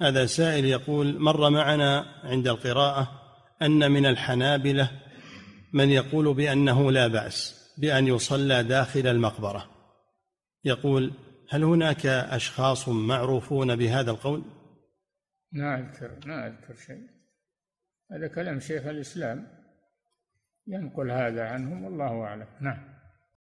هذا سائل يقول مر معنا عند القراءة أن من الحنابلة من يقول بأنه لا بأس بأن يصلى داخل المقبرة يقول هل هناك أشخاص معروفون بهذا القول؟ ما أذكر ما أذكر شيء هذا كلام شيخ الإسلام ينقل هذا عنهم والله أعلم نعم